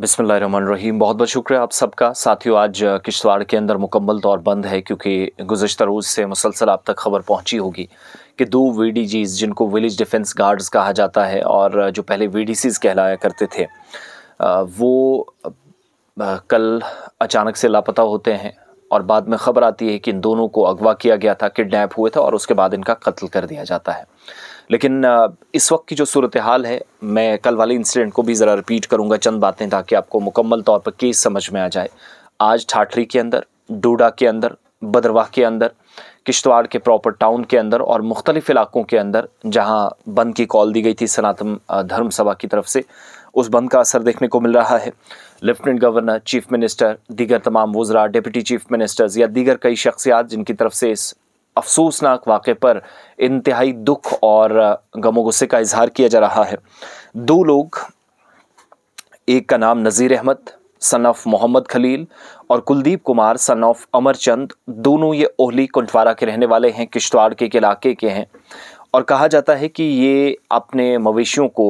रहीम बहुत बहुत शुक्रिया आप सबका साथियों आज किश्तवाड़ के अंदर मुकम्मल तौर बंद है क्योंकि गुजशत रोज़ से मुसलसल आप तक खबर पहुंची होगी कि दो वी जिनको विलेज डिफेंस गार्ड्स कहा जाता है और जो पहले वी कहलाया करते थे वो कल अचानक से लापता होते हैं और बाद में ख़बर आती है कि इन दोनों को अगवा किया गया था किडनैप हुए थे और उसके बाद इनका कत्ल कर दिया जाता है लेकिन इस वक्त की जो सूरत हाल है मैं कल वाले इंसिडेंट को भी ज़रा रिपीट करूँगा चंद बातें ताकि आपको मुकम्मल तौर पर केस समझ में आ जाए आज ठाठरी के अंदर डोडा के अंदर बदरवाह के अंदर किश्तवाड़ के प्रॉपर टाउन के अंदर और मुख्तलिफ़ इलाकों के अंदर जहाँ बंद की कॉल दी गई थी सनातन धर्म सभा की तरफ से उस बंद का असर देखने को मिल रहा है लेफ्टिनेंट गवर्नर चीफ मिनिस्टर दीगर तमाम वज्रा डिप्टी चीफ मिनिस्टर्स या दीगर कई शख्सियात जिनकी तरफ से इस अफसोसनाक वाक़े पर इंतहाई दुख और गमो गुस्से का इजहार किया जा रहा है दो लोग एक का नाम नज़ीर अहमद सन ऑफ मोहम्मद खलील और कुलदीप कुमार सन ऑफ अमरचंद दोनों ये ओहली कुंटवारा के रहने वाले हैं किश्तवाड़ के इलाके के हैं और कहा जाता है कि ये अपने मवेशियों को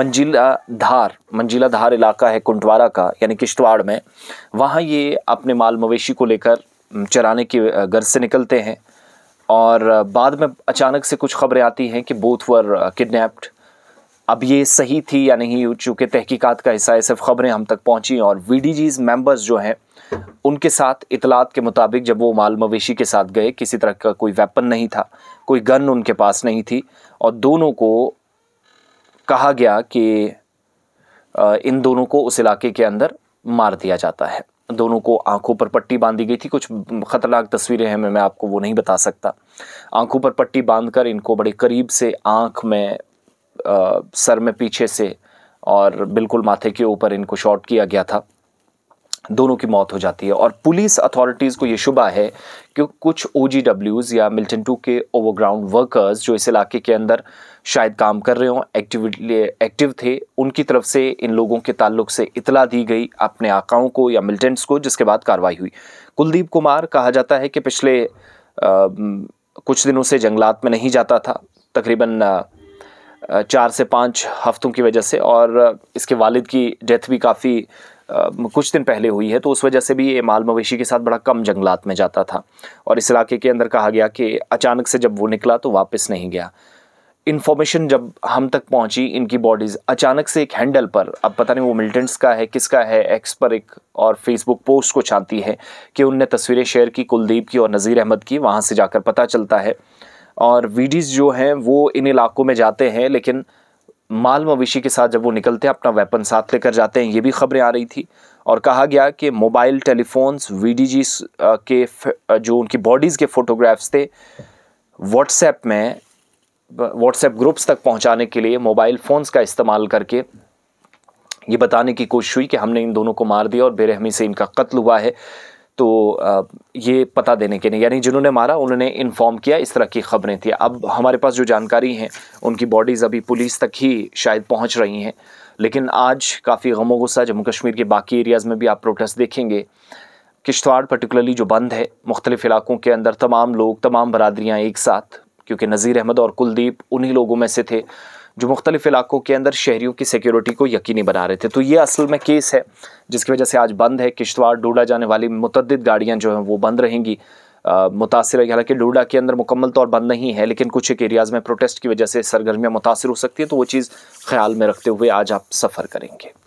मंजिला धार मंजिला धार इलाका है कुंटवारा का यानी किश्तवाड़ में वहाँ ये अपने माल मवेशी को लेकर चराने के घर से निकलते हैं और बाद में अचानक से कुछ खबरें आती हैं कि बोथ वर किडनैप्ड अब ये सही थी या नहीं चूँकि तहकीकात का हिस्सा है सब खबरें हम तक पहुँची और वी डी जीज मेम्बर्स जो हैं उनके साथ इतलात के मुताबिक जब वो माल मवेशी के साथ गए किसी तरह का कोई वेपन नहीं था कोई गन उनके पास नहीं थी और दोनों को कहा गया कि इन दोनों को उस इलाके के अंदर मार दिया जाता है दोनों को आंखों पर पट्टी बांधी गई थी कुछ ख़तरनाक तस्वीरें हैं मैं मैं आपको वो नहीं बता सकता आंखों पर पट्टी बांधकर इनको बड़े करीब से आंख में आ, सर में पीछे से और बिल्कुल माथे के ऊपर इनको शॉट किया गया था दोनों की मौत हो जाती है और पुलिस अथॉरिटीज़ को ये शुबा है कि कुछ ओ या मिल्टन टू के ओवरग्राउंड वर्कर्स जो इस इलाके के अंदर शायद काम कर रहे हों एक्टिविटी एक्टिव थे उनकी तरफ से इन लोगों के ताल्लुक से इतला दी गई अपने आकाओं को या मिल्टेंट्स को जिसके बाद कार्रवाई हुई कुलदीप कुमार कहा जाता है कि पिछले आ, कुछ दिनों से जंगलात में नहीं जाता था तकरीबन चार से पाँच हफ्तों की वजह से और इसके वालिद की डेथ भी काफ़ी कुछ दिन पहले हुई है तो उस वजह से भी ये माल मवेशी के साथ बड़ा कम जंगलात में जाता था और इस इलाके के अंदर कहा गया कि अचानक से जब वो निकला तो वापस नहीं गया इन्फॉर्मेशन जब हम तक पहुंची इनकी बॉडीज़ अचानक से एक हैंडल पर अब पता नहीं वो मिलिटेंट्स का है किसका है एक्स पर एक और फेसबुक पोस्ट को छानती है कि उनने तस्वीरें शेयर की कुलदीप की और नज़ीर अहमद की वहाँ से जाकर पता चलता है और वीडीज़ जो हैं वो इन इलाकों में जाते हैं लेकिन माल मवेशी के साथ जब वो निकलते हैं अपना वेपन साथ लेकर जाते हैं ये भी खबरें आ रही थी और कहा गया कि मोबाइल टेलीफोन्स वी के जो उनकी बॉडीज़ के फ़ोटोग्राफ्स थे व्हाट्सएप में व्हाट्सएप ग्रुप्स तक पहुंचाने के लिए मोबाइल फ़ोन्स का इस्तेमाल करके ये बताने की कोशिश हुई कि हमने इन दोनों को मार दिया और बेरहमी से इनका कत्ल हुआ है तो ये पता देने के लिए यानी जिन्होंने मारा उन्होंने इन्फॉर्म किया इस तरह की खबरें थी अब हमारे पास जो जानकारी हैं उनकी बॉडीज़ अभी पुलिस तक ही शायद पहुंच रही हैं लेकिन आज काफ़ी गमो गुस्सा जम्मू कश्मीर के बाकी एरियाज़ में भी आप प्रोटेस्ट देखेंगे किश्तवाड़ पर्टिकुलरली जो बंद है मुख्तलिफ इलाकों के अंदर तमाम लोग तमाम बरदरियाँ एक साथ क्योंकि नज़ीर अहमद और कुलदीप उन्हीं लोगों में से थे जो मुख्तलिफ इलाकों के अंदर शहरीों की सिक्योरिटी को यकीनी बना रहे थे तो ये असल में केस है जिसकी वजह से आज बंद है किश्तवाड़ डोडा जाने वाली मुतद गाड़ियाँ जो हैं वो बंद रहेंगी मुतासर है हालांकि डोडा के अंदर मुकम्मल तौर बंद नहीं है लेकिन कुछ एक एरियाज़ में प्रोटेस्ट की वजह से सरगर्मियाँ मुतासर हो सकती हैं तो वो चीज़ ख्याल में रखते हुए आज आप सफ़र करेंगे